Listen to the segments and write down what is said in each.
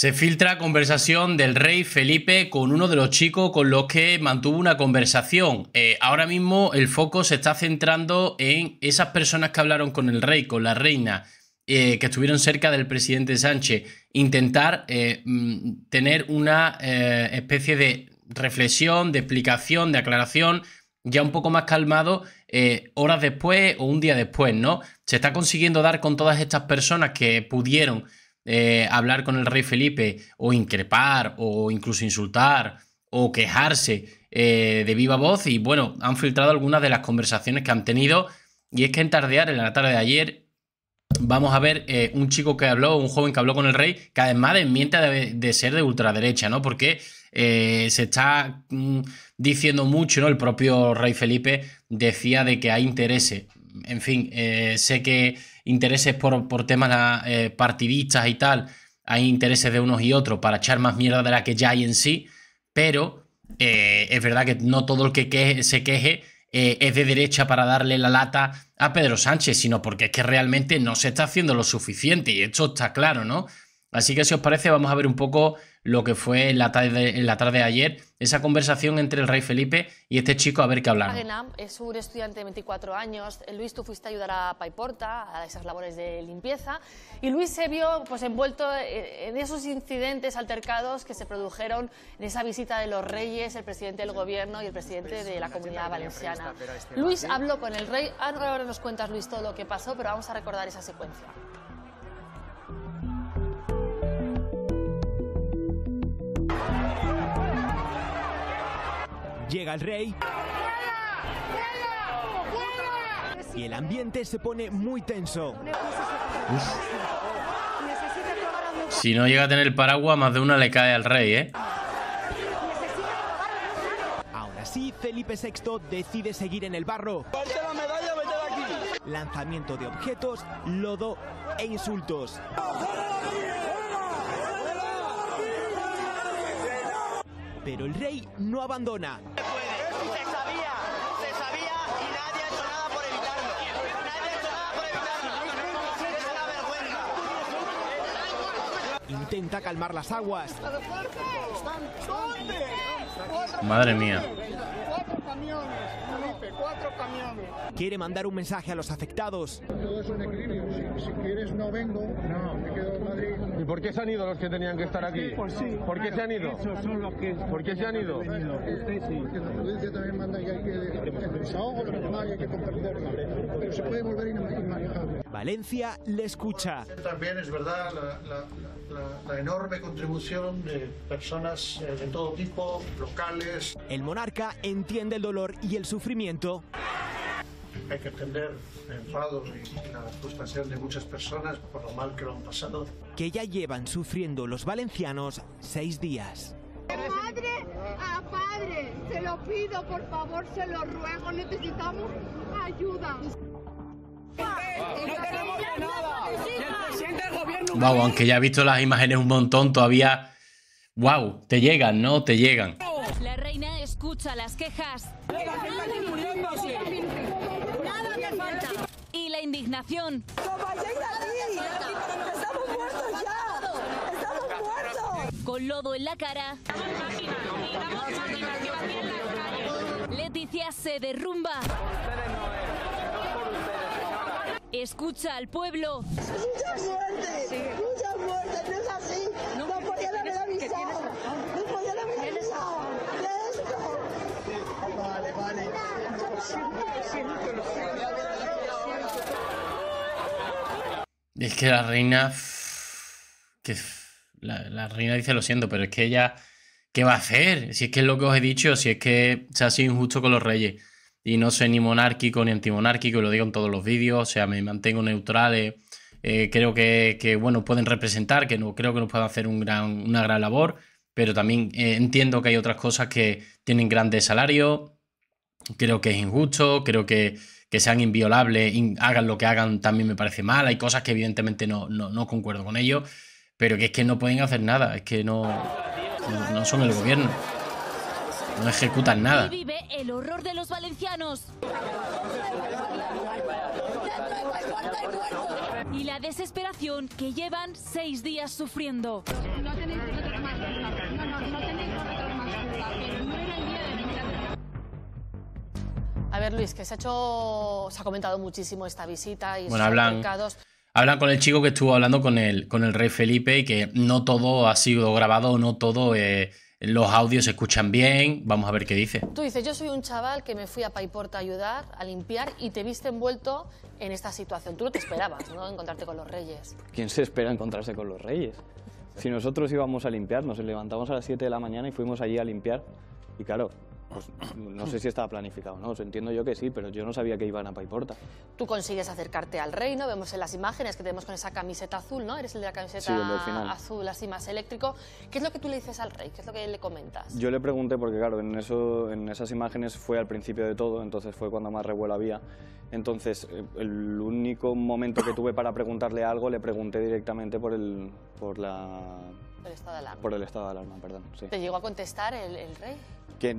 Se filtra conversación del rey Felipe con uno de los chicos con los que mantuvo una conversación. Eh, ahora mismo el foco se está centrando en esas personas que hablaron con el rey, con la reina, eh, que estuvieron cerca del presidente Sánchez. Intentar eh, mm, tener una especie de reflexión, de explicación, de aclaración, ya un poco más calmado horas después o un día después, ¿no? Se está consiguiendo dar con todas estas personas que pudieron eh, hablar con el rey Felipe o increpar o incluso insultar o quejarse eh, de viva voz y bueno, han filtrado algunas de las conversaciones que han tenido y es que en Tardear, en la tarde de ayer, vamos a ver eh, un chico que habló, un joven que habló con el rey, que además desmiente de, ser de ultraderecha, ¿no? Porque se está mm, diciendo mucho, ¿no? El propio rey Felipe decía de que hay intereses en fin, eh, sé que intereses por, temas eh, partidistas y tal, hay intereses de unos y otros para echar más mierda de la que ya hay en sí, pero eh, es verdad que no todo el que se queje es de derecha para darle la lata a Pedro Sánchez, sino porque es que realmente no se está haciendo lo suficiente y esto está claro, ¿no? Así que si os parece vamos a ver un poco lo que fue en la tarde, en la tarde de ayer, esa conversación entre el rey Felipe y este chico a ver qué hablar. es un estudiante de 24 años. Luis, tú fuiste a ayudar a Paiporta a esas labores de limpieza y Luis se vio pues, envuelto en esos incidentes altercados que se produjeron en esa visita de los reyes, el presidente del gobierno y el presidente de la comunidad valenciana. Luis habló con el rey. Ahora nos cuentas, Luis, todo lo que pasó, pero vamos a recordar esa secuencia. Llega el rey. Y el ambiente se pone muy tenso. Si no llega a tener el paraguas, más de una le cae al rey, ¿eh? Aún así, Felipe VI decide seguir en el barro. Lanzamiento de objetos, lodo e insultos. Pero el rey no abandona. intenta calmar las aguas. Madre mía. Quiere mandar un mensaje a los afectados. Todo es un equilibrio. Si, quieres no vengo, no, me quedo en Madrid. ¿Y por qué se han ido los que tenían que estar aquí? Pues ¿Por qué se han ido? Esos son los que ¿Por qué se han ido? Usted sí. Porque la provincia también manda y hay que el desahogo lo que hay que compartir, pero se puede volver inmanejable. Valencia le escucha. También es verdad la, la la, enorme contribución de personas eh, de todo tipo, locales. El monarca entiende el dolor y el sufrimiento hay que entender el enfado y la frustración de muchas personas por lo mal que lo han pasado. Que ya llevan sufriendo los valencianos seis días. madre a padre, se lo pido, por favor, se lo ruego, necesitamos ayuda. ¡No Wow, aunque ya he visto las imágenes un montón, todavía. Wow, te llegan, ¿no? Te llegan. La reina escucha las quejas. Y la indignación. Estamos Estamos muertos muertos. ya. Con lodo en la cara. Leticia se derrumba. Escucha al pueblo. Mucha suerte, sí. mucha suerte, no es así. No, no podían haber avisado. No podían haber avisado. Esto. Vale, vale. Lo siento, lo siento, lo siento. Es que la reina. Que la, la, reina dice lo siento, pero es que ella. ¿Qué va a hacer? Si es que es lo que os he dicho, si es que se ha sido injusto con los reyes y no soy ni monárquico ni antimonárquico, lo digo en todos los vídeos, o sea, me mantengo neutral, eh, creo que, bueno, pueden representar, que no, creo que nos pueden hacer una gran labor, pero también eh, entiendo que hay otras cosas que tienen grandes salarios, creo que es injusto, creo que, que sean inviolables, hagan lo que hagan también me parece mal, hay cosas que evidentemente no, concuerdo con ellos, pero que es que no pueden hacer nada, es que no, no son el gobierno. No ejecutan nada. vive el horror de los valencianos. Y la desesperación que llevan seis días sufriendo. A ver, Luis, que se ha hecho. Se ha comentado muchísimo esta visita y bueno, hablan, hablan, con el chico que estuvo hablando con el, con el rey Felipe y que no todo ha sido grabado, no todo. Eh, los audios se escuchan bien, vamos a ver qué dice. Tú dices, yo soy un chaval que me fui a Paiporta a ayudar, a limpiar y te viste envuelto en esta situación. Tú no te esperabas, ¿no? Encontrarte con los reyes. ¿Quién se espera encontrarse con los reyes? Si nosotros íbamos a limpiar, nos levantamos a las 7 de la mañana y fuimos allí a limpiar. Y claro, pues, no sé si estaba planificado no, entiendo yo que sí, pero yo no sabía que iban a Paiporta. Tú consigues acercarte al reino, vemos en las imágenes que tenemos con esa camiseta azul, ¿no? Eres el de la camiseta azul, así más eléctrico. ¿Qué es lo que tú le dices al rey? ¿Qué es lo que le comentas? Yo le pregunté porque, claro, en, eso, en esas imágenes fue al principio de todo, entonces fue cuando más revuelo había. Entonces, eh, el único momento que tuve para preguntarle algo, le pregunté directamente por, el, por la por el estado de alarma, perdón. ¿Te llegó a contestar el, rey? Que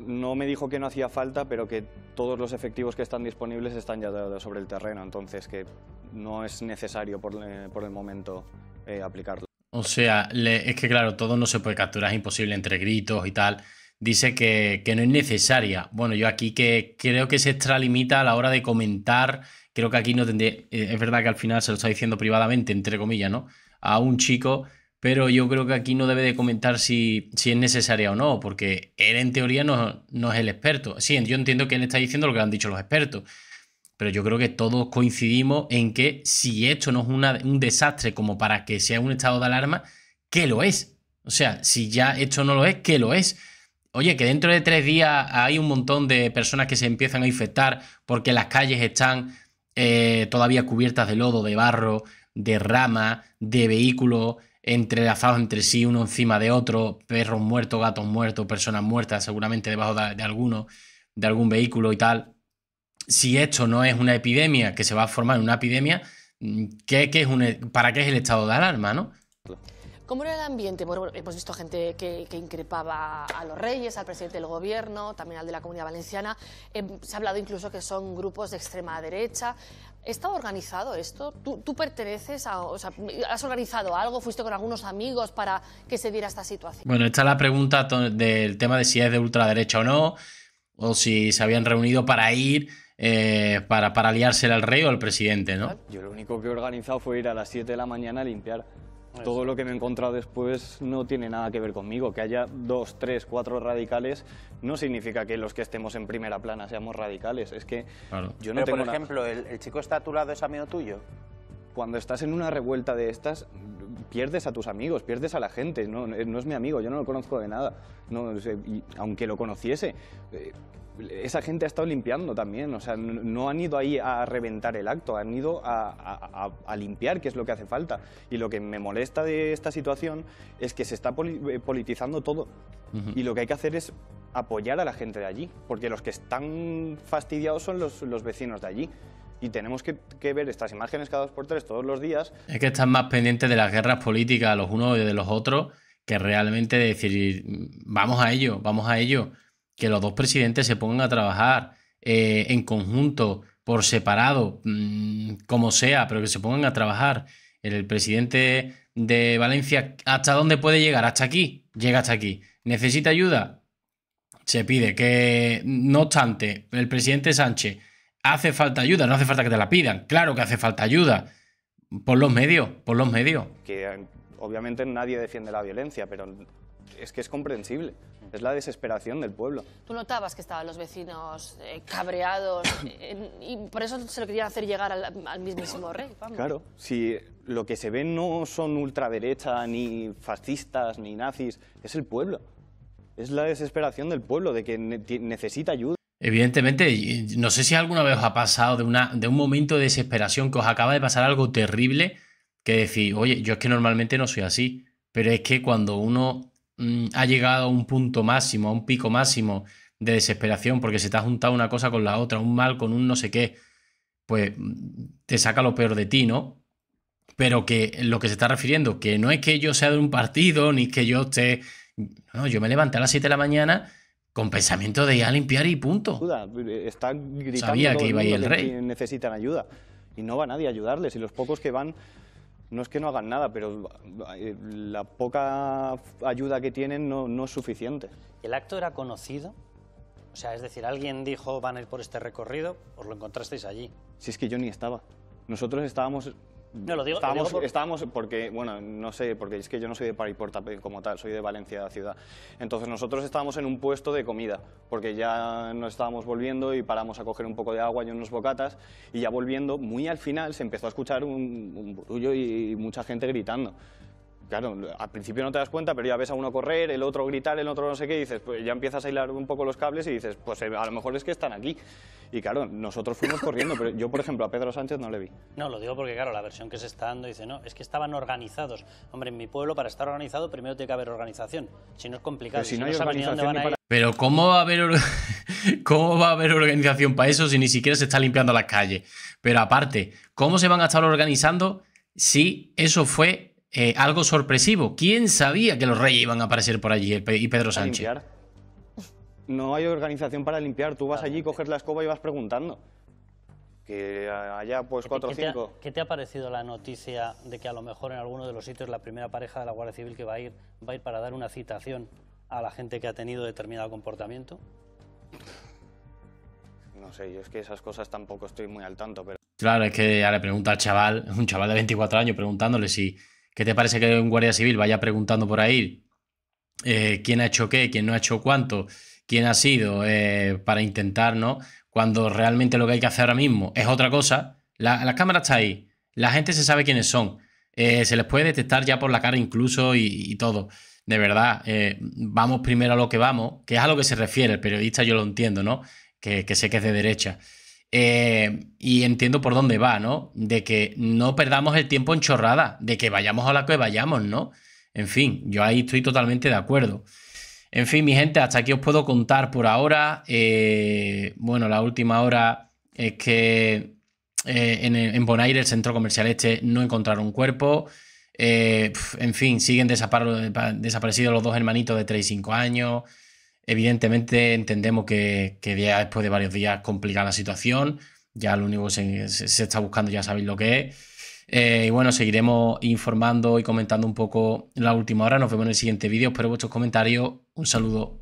no me dijo que no hacía falta, pero que todos los efectivos que están disponibles están ya sobre el terreno, entonces que no es necesario por, eh, el momento eh, aplicarlo. O sea, es que claro, todo no se puede capturar, es imposible entre gritos y tal. Dice que, no es necesaria. Bueno, yo aquí que creo que se extralimita a la hora de comentar. Creo que aquí no tendría. Eh, es verdad que al final se lo está diciendo privadamente, entre comillas, ¿no? A un chico pero yo creo que aquí no debe de comentar si, si es necesaria o no, porque él en teoría no, no, es el experto. Sí, yo entiendo que él está diciendo lo que han dicho los expertos, pero yo creo que todos coincidimos en que si esto no es un desastre como para que sea un estado de alarma, ¿qué lo es? O sea, si ya esto no lo es, ¿qué lo es? Oye, que dentro de tres días hay un montón de personas que se empiezan a infectar porque las calles están eh, todavía cubiertas de lodo, de barro, de rama, de vehículos, entrelazados entre sí, uno encima de otro, perros muertos, gatos muertos, personas muertas, seguramente debajo de, alguno, de algún vehículo y tal. Si esto no es una epidemia, que se va a formar una epidemia, mm, ¿qué, es un, e-, ¿para qué es el estado de alarma, no? ¿Cómo era el ambiente? hemos visto gente que, increpaba a los reyes, al presidente del gobierno, también al de la comunidad valenciana. Em, se ha hablado incluso que son grupos de extrema derecha. ¿Está organizado esto? ¿Tú, perteneces a... ¿Has organizado algo? ¿Fuiste con algunos amigos para que se diera esta situación? Bueno, está la pregunta del tema de si es de ultraderecha o no, o si se habían reunido para ir, eh, para, para liarse al rey o al presidente, ¿no? Yo lo único que he organizado fue ir a las 7 de la mañana a limpiar todo lo que me he encontrado después no tiene nada que ver conmigo. Que haya dos, tres, cuatro radicales no significa que los que estemos en primera plana seamos radicales. Es que yo no Pero Por ejemplo, ¿el, chico está a tu lado, es amigo tuyo? cuando estás en una revuelta de estas, pierdes a tus amigos, pierdes a la gente. No, eh, es mi amigo, yo no lo conozco de nada. Eh, aunque lo conociese, eh, esa gente ha estado limpiando también, o sea, no han ido ahí a reventar el acto, han ido a, limpiar, que es lo que hace falta. Y lo que me molesta de esta situación es que se está eh, politizando todo. Y lo que hay que hacer es apoyar a la gente de allí, porque los que están fastidiados son los, los vecinos de allí. Y tenemos que, que, ver estas imágenes cada dos por tres todos los días. Es que están más pendientes de las guerras políticas los unos y de los otros que realmente decir, vamos a ello, vamos a ello que los dos presidentes se pongan a trabajar eh, en conjunto, por separado, mm, como sea, pero que se pongan a trabajar. El presidente de Valencia, ¿hasta dónde puede llegar? Hasta aquí. Llega hasta aquí. ¿Necesita ayuda? Se pide que, no obstante, el presidente Sánchez hace falta ayuda, no hace falta que te la pidan. Claro que hace falta ayuda. Por los medios, por los medios. Que eh, obviamente nadie defiende la violencia, pero es que es comprensible. Es la desesperación del pueblo. Tú notabas que estaban los vecinos eh, cabreados eh, y por eso se lo querían hacer llegar al, mismísimo rey. Claro, si lo que se ve no son ultraderecha, ni fascistas, ni nazis, es el pueblo. Es la desesperación del pueblo, de que necesita ayuda. Evidentemente, no sé si alguna vez os ha pasado de, una, de un momento de desesperación que os acaba de pasar algo terrible que decís, oye, yo es que normalmente no soy así, pero es que cuando uno Mm, ha llegado a un punto máximo, a un pico máximo de desesperación porque se te ha juntado una cosa con la otra, un mal con un no sé qué, pues mm, te saca lo peor de ti, ¿no? Pero que lo que se está refiriendo, que no es que yo sea de un partido, ni que yo esté... No, yo me levanté a las 7 de la mañana con pensamiento de ir a limpiar y punto. Está gritando que necesitan ayuda y no va nadie a ayudarles y los pocos que van no es que no hagan nada, pero eh, la poca ayuda que tienen no, es suficiente. ¿El acto era conocido? O sea, es decir, alguien dijo van a ir por este recorrido, os lo encontrasteis allí. Si es que yo ni estaba. Nosotros estábamos no, lo digo, estábamos, estábamos, porque, bueno, no sé, porque es que yo no soy de Pariporta como tal, soy de Valencia ciudad. Entonces nosotros estábamos en un puesto de comida, porque ya nos estábamos volviendo y paramos a coger un poco de agua y unos bocatas, y ya volviendo, muy al final se empezó a escuchar un, un burullo y, mucha gente gritando claro, al principio no te das cuenta, pero ya ves a uno correr, el otro gritar, el otro no sé qué, y dices, pues ya empiezas a hilar un poco los cables y dices, pues eh, a lo mejor es que están aquí. Y claro, nosotros fuimos corriendo, pero yo, por ejemplo, a Pedro Sánchez no le vi. No, lo digo porque, claro, la versión que se está dando dice, no, es que estaban organizados. Hombre, en mi pueblo, para estar organizado, primero tiene que haber organización. Si no es complicado, pero si, no, ni dónde van a ir. Pero ¿cómo va, a haber, ¿cómo va a haber organización para eso si ni siquiera se está limpiando las calles? Pero aparte, ¿cómo se van a estar organizando si eso fue eh, algo sorpresivo? ¿Quién sabía que los reyes iban a aparecer por allí y Pedro Sánchez? no hay organización para limpiar. Tú vas allí, coges la escoba y vas preguntando. Que haya pues cuatro o ha- cinco. ¿Qué te ha parecido la noticia de que a lo mejor en alguno de los sitios la primera pareja de la Guardia Civil que va a ir va a ir para dar una citación a la gente que ha tenido determinado comportamiento? No sé, yo es que esas cosas tampoco estoy muy al tanto, pero Claro, es que ya le pregunta al chaval, un chaval de 24 años, preguntándole si, ¿qué te parece que un guardia civil vaya preguntando por ahí eh, quién ha hecho qué, quién no ha hecho cuánto, quién ha sido, eh, para intentar, ¿no? Cuando realmente lo que hay que hacer ahora mismo es otra cosa. La, cámara está ahí, la gente se sabe quiénes son, eh, se les puede detectar ya por la cara incluso y, todo. De verdad, vamos primero a lo que vamos, que es a lo que se refiere el periodista, yo lo entiendo, ¿no? Que, sé que es de derecha. y entiendo por dónde va, ¿no? De que no perdamos el tiempo en chorrada, de que vayamos a la que vayamos, ¿no? En fin, yo ahí estoy totalmente de acuerdo. En fin, mi gente, hasta aquí os puedo contar por ahora. Eh, bueno, la última hora es que eh, en, Bonaire, el centro comercial este, no encontraron cuerpo. Eh, en fin, siguen desaparecidos los dos hermanitos de 3 y 5 años. Evidentemente entendemos que, después de varios días complica la situación. Ya lo único que se, se, está buscando, ya sabéis lo que es. Eh, y bueno, seguiremos informando y comentando un poco la última hora. Nos vemos en el siguiente vídeo. Espero vuestros comentarios. Un saludo.